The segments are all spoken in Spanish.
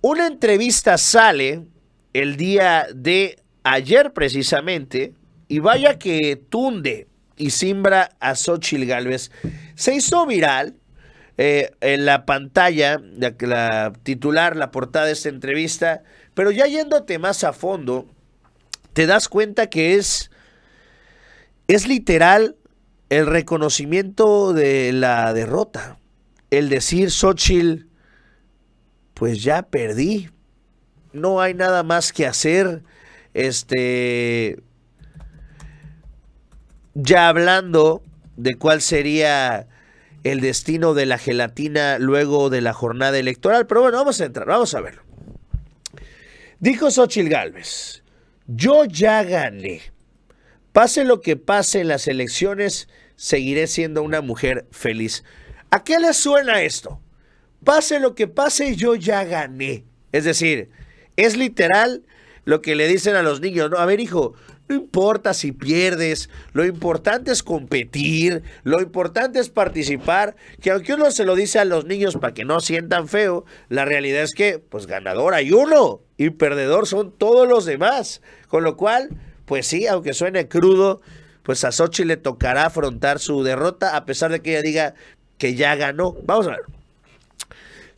Una entrevista sale el día de ayer precisamente, y vaya que tunde y simbra a Xochitl Galvez. Se hizo viral eh, en la pantalla, la, la, titular, la portada de esta entrevista, pero ya yéndote más a fondo, te das cuenta que es, es literal el reconocimiento de la derrota. El decir Xochitl pues ya perdí. No hay nada más que hacer. Este. Ya hablando de cuál sería el destino de la gelatina luego de la jornada electoral. Pero bueno, vamos a entrar, vamos a verlo. Dijo Xochil Gálvez: Yo ya gané. Pase lo que pase en las elecciones, seguiré siendo una mujer feliz. ¿A qué le suena esto? pase lo que pase, yo ya gané. Es decir, es literal lo que le dicen a los niños, ¿no? A ver, hijo, no importa si pierdes, lo importante es competir, lo importante es participar, que aunque uno se lo dice a los niños para que no sientan feo, la realidad es que, pues ganador hay uno y perdedor son todos los demás. Con lo cual, pues sí, aunque suene crudo, pues a Sochi le tocará afrontar su derrota a pesar de que ella diga que ya ganó. Vamos a ver.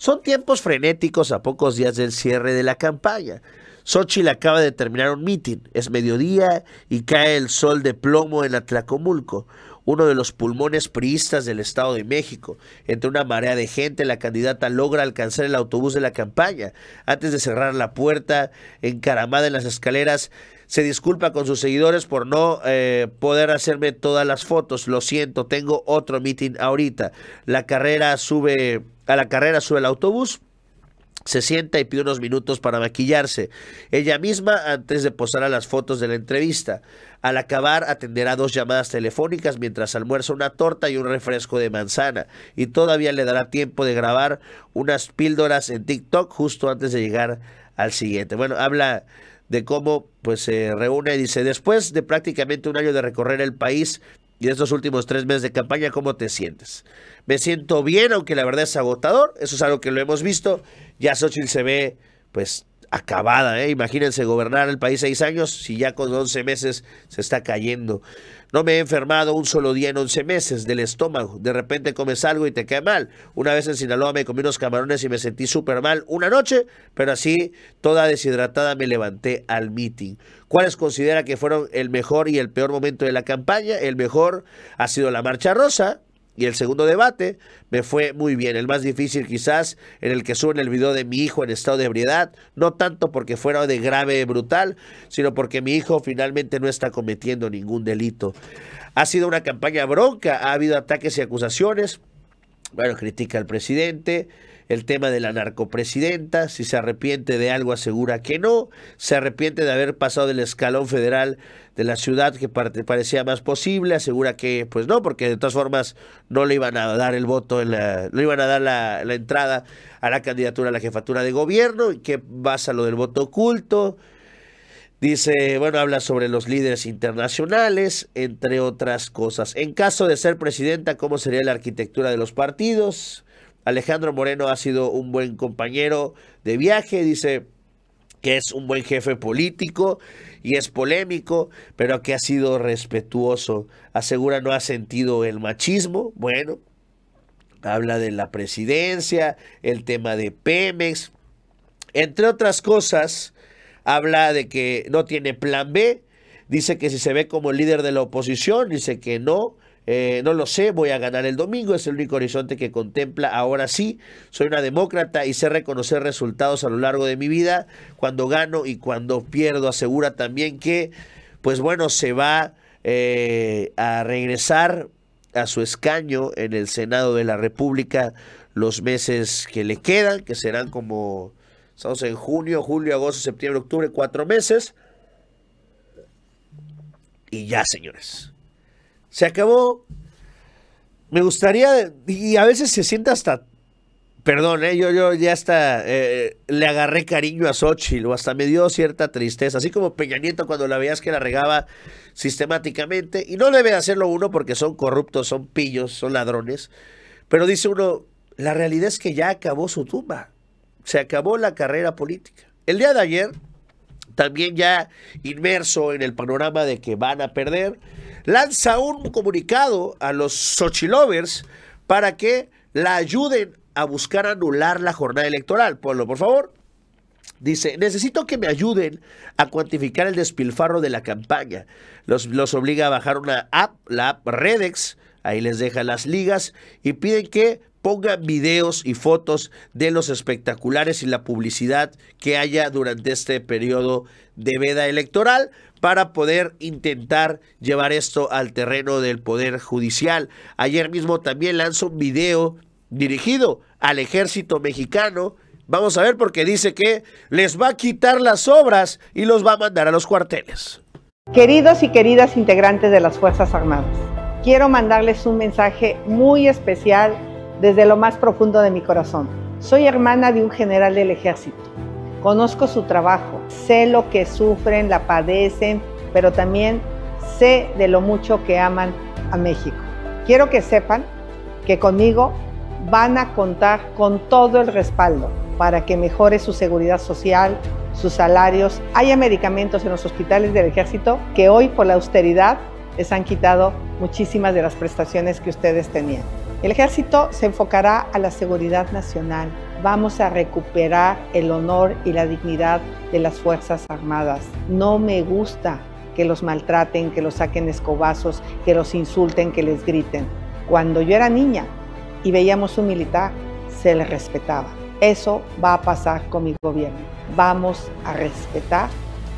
Son tiempos frenéticos a pocos días del cierre de la campaña. Xochitl acaba de terminar un mitin. Es mediodía y cae el sol de plomo en Atlacomulco, uno de los pulmones priistas del Estado de México. Entre una marea de gente, la candidata logra alcanzar el autobús de la campaña. Antes de cerrar la puerta, encaramada en las escaleras, se disculpa con sus seguidores por no eh, poder hacerme todas las fotos. Lo siento, tengo otro mitin ahorita. La carrera sube a la carrera sube el autobús, se sienta y pide unos minutos para maquillarse, ella misma antes de posar a las fotos de la entrevista. Al acabar, atenderá dos llamadas telefónicas mientras almuerza una torta y un refresco de manzana. Y todavía le dará tiempo de grabar unas píldoras en TikTok justo antes de llegar al siguiente. Bueno, habla de cómo pues se reúne y dice, después de prácticamente un año de recorrer el país, y estos últimos tres meses de campaña, ¿cómo te sientes? Me siento bien, aunque la verdad es agotador. Eso es algo que lo hemos visto. Ya Xochitl se ve, pues, acabada. ¿eh? Imagínense gobernar el país seis años si ya con 11 meses se está cayendo. No me he enfermado un solo día en once meses del estómago. De repente comes algo y te cae mal. Una vez en Sinaloa me comí unos camarones y me sentí súper mal una noche, pero así, toda deshidratada, me levanté al meeting. ¿Cuáles considera que fueron el mejor y el peor momento de la campaña? El mejor ha sido la marcha rosa, y el segundo debate me fue muy bien, el más difícil quizás, en el que suben el video de mi hijo en estado de ebriedad, no tanto porque fuera de grave brutal, sino porque mi hijo finalmente no está cometiendo ningún delito. Ha sido una campaña bronca, ha habido ataques y acusaciones, bueno, critica al presidente, el tema de la narcopresidenta, si se arrepiente de algo asegura que no, se arrepiente de haber pasado del escalón federal de la ciudad que parecía más posible, asegura que pues no, porque de todas formas no le iban a dar el voto, en la, no le iban a dar la, entrada a la candidatura a la jefatura de gobierno y que basa lo del voto oculto. Dice, bueno, habla sobre los líderes internacionales, entre otras cosas. En caso de ser presidenta, ¿cómo sería la arquitectura de los partidos? Alejandro Moreno ha sido un buen compañero de viaje, dice que es un buen jefe político y es polémico, pero que ha sido respetuoso. Asegura no ha sentido el machismo. Bueno, habla de la presidencia, el tema de Pemex, entre otras cosas, habla de que no tiene plan B, dice que si se ve como líder de la oposición, dice que no, eh, no lo sé, voy a ganar el domingo, es el único horizonte que contempla. Ahora sí, soy una demócrata y sé reconocer resultados a lo largo de mi vida, cuando gano y cuando pierdo. Asegura también que, pues bueno, se va eh, a regresar a su escaño en el Senado de la República los meses que le quedan, que serán como, estamos en junio, julio, agosto, septiembre, octubre, cuatro meses. Y ya, señores. Se acabó. Me gustaría, y a veces se siente hasta, perdón, eh, yo, yo ya hasta eh, le agarré cariño a Xochitl, o hasta me dio cierta tristeza, así como Peña Nieto cuando la veías que la regaba sistemáticamente, y no debe hacerlo uno porque son corruptos, son pillos, son ladrones, pero dice uno, la realidad es que ya acabó su tumba, se acabó la carrera política. El día de ayer, también ya inmerso en el panorama de que van a perder, lanza un comunicado a los Xochilovers para que la ayuden a buscar anular la jornada electoral. Pueblo, por favor. Dice, necesito que me ayuden a cuantificar el despilfarro de la campaña. Los, los obliga a bajar una app, la app Redex, ahí les deja las ligas y piden que ponga videos y fotos de los espectaculares y la publicidad que haya durante este periodo de veda electoral para poder intentar llevar esto al terreno del Poder Judicial. Ayer mismo también lanzó un video dirigido al ejército mexicano. Vamos a ver porque dice que les va a quitar las obras y los va a mandar a los cuarteles. Queridos y queridas integrantes de las Fuerzas Armadas, quiero mandarles un mensaje muy especial desde lo más profundo de mi corazón. Soy hermana de un general del ejército. Conozco su trabajo, sé lo que sufren, la padecen, pero también sé de lo mucho que aman a México. Quiero que sepan que conmigo van a contar con todo el respaldo para que mejore su seguridad social, sus salarios, haya medicamentos en los hospitales del ejército que hoy por la austeridad les han quitado muchísimas de las prestaciones que ustedes tenían. El ejército se enfocará a la seguridad nacional. Vamos a recuperar el honor y la dignidad de las Fuerzas Armadas. No me gusta que los maltraten, que los saquen escobazos, que los insulten, que les griten. Cuando yo era niña y veíamos un militar, se le respetaba. Eso va a pasar con mi gobierno. Vamos a respetar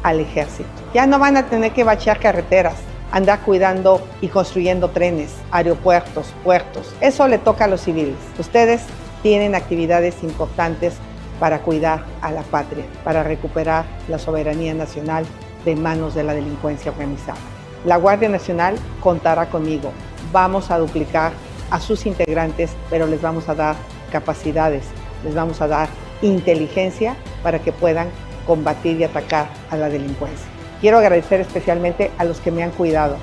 al ejército. Ya no van a tener que bachear carreteras andar cuidando y construyendo trenes, aeropuertos, puertos. Eso le toca a los civiles. Ustedes tienen actividades importantes para cuidar a la patria, para recuperar la soberanía nacional de manos de la delincuencia organizada. La Guardia Nacional contará conmigo. Vamos a duplicar a sus integrantes, pero les vamos a dar capacidades, les vamos a dar inteligencia para que puedan combatir y atacar a la delincuencia quiero agradecer especialmente a los que me han cuidado.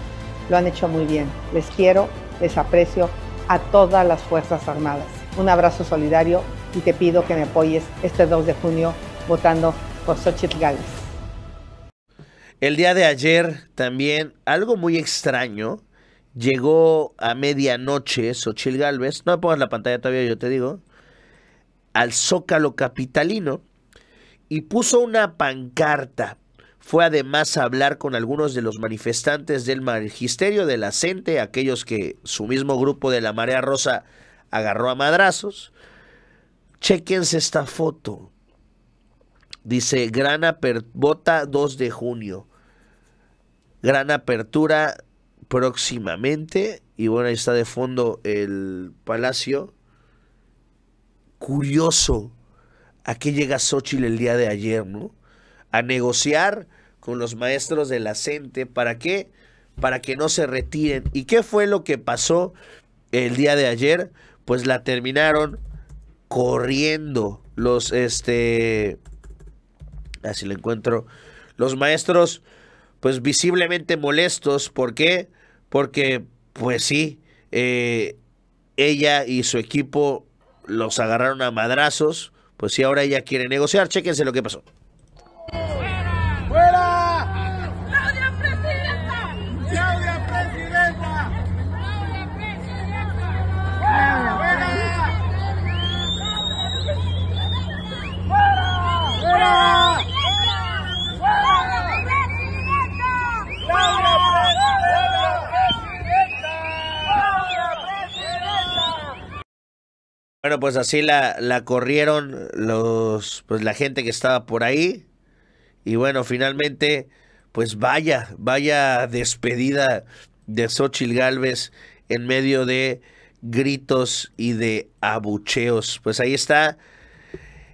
Lo han hecho muy bien. Les quiero, les aprecio a todas las Fuerzas Armadas. Un abrazo solidario y te pido que me apoyes este 2 de junio votando por Xochitl Galvez. El día de ayer también algo muy extraño. Llegó a medianoche Xochitl Galvez, no me pongas la pantalla todavía, yo te digo, al Zócalo Capitalino y puso una pancarta fue además a hablar con algunos de los manifestantes del magisterio de la CENTE, aquellos que su mismo grupo de la Marea Rosa agarró a madrazos. Chequense esta foto. Dice Gran Apertura 2 de junio. Gran apertura próximamente. Y bueno, ahí está de fondo el palacio. Curioso a qué llega Xochitl el día de ayer, ¿no? a negociar con los maestros de la gente ¿Para qué? Para que no se retiren. ¿Y qué fue lo que pasó el día de ayer? Pues la terminaron corriendo los, este, así lo encuentro, los maestros, pues visiblemente molestos. ¿Por qué? Porque, pues sí, eh, ella y su equipo los agarraron a madrazos. Pues sí, ahora ella quiere negociar. Chéquense lo que pasó. Bueno, pues así la, la corrieron los, pues la gente que estaba por ahí. Y bueno, finalmente, pues vaya, vaya despedida de Xochitl Galvez en medio de gritos y de abucheos. Pues ahí está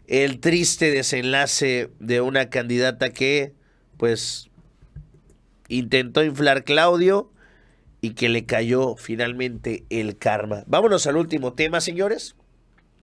el triste desenlace de una candidata que, pues, intentó inflar Claudio y que le cayó finalmente el karma. Vámonos al último tema, señores.